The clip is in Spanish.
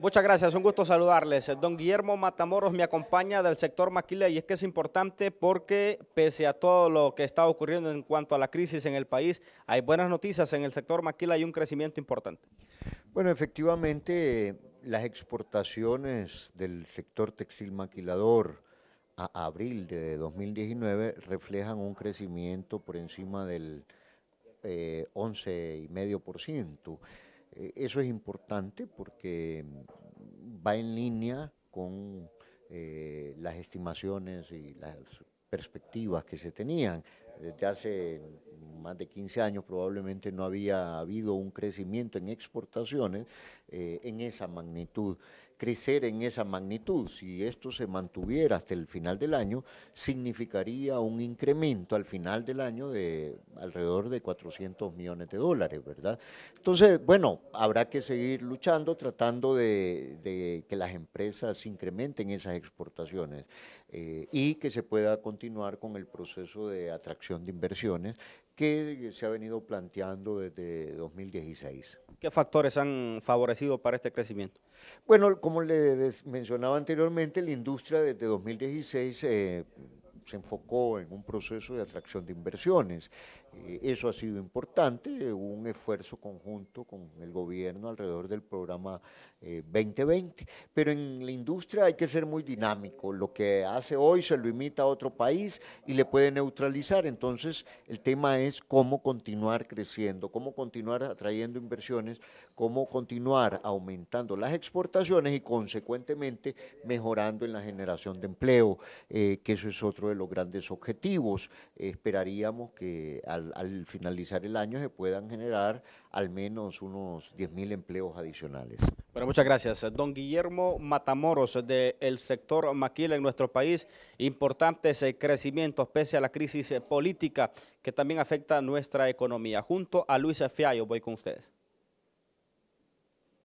Muchas gracias, un gusto saludarles. Don Guillermo Matamoros me acompaña del sector Maquila y es que es importante porque pese a todo lo que está ocurriendo en cuanto a la crisis en el país, hay buenas noticias en el sector Maquila y un crecimiento importante. Bueno, efectivamente, las exportaciones del sector textil maquilador a abril de 2019 reflejan un crecimiento por encima del eh, 11,5%. Eh, eso es importante porque mm, va en línea con eh, las estimaciones y las perspectivas que se tenían desde hace más de 15 años probablemente no había habido un crecimiento en exportaciones eh, en esa magnitud. Crecer en esa magnitud, si esto se mantuviera hasta el final del año, significaría un incremento al final del año de alrededor de 400 millones de dólares, ¿verdad? Entonces, bueno, habrá que seguir luchando, tratando de, que las empresas incrementen esas exportaciones eh, y que se pueda continuar con el proceso de atracción de inversiones que se ha venido planteando desde 2016. ¿Qué factores han favorecido para este crecimiento? Bueno, como le mencionaba anteriormente, la industria desde 2016 eh, se enfocó en un proceso de atracción de inversiones eh, eso ha sido importante, un esfuerzo conjunto con el gobierno alrededor del programa 2020, eh, pero en la industria hay que ser muy dinámico, lo que hace hoy se lo imita a otro país y le puede neutralizar, entonces el tema es cómo continuar creciendo, cómo continuar atrayendo inversiones, cómo continuar aumentando las exportaciones y consecuentemente mejorando en la generación de empleo, eh, que eso es otro de los grandes objetivos. Esperaríamos que al, finalizar el año se puedan generar al menos unos 10.000 empleos adicionales. Bueno, muchas gracias. Don Guillermo Matamoros, del sector maquila en nuestro país, importantes eh, crecimientos pese a la crisis eh, política que también afecta a nuestra economía. Junto a Luis Fiallo, voy con ustedes.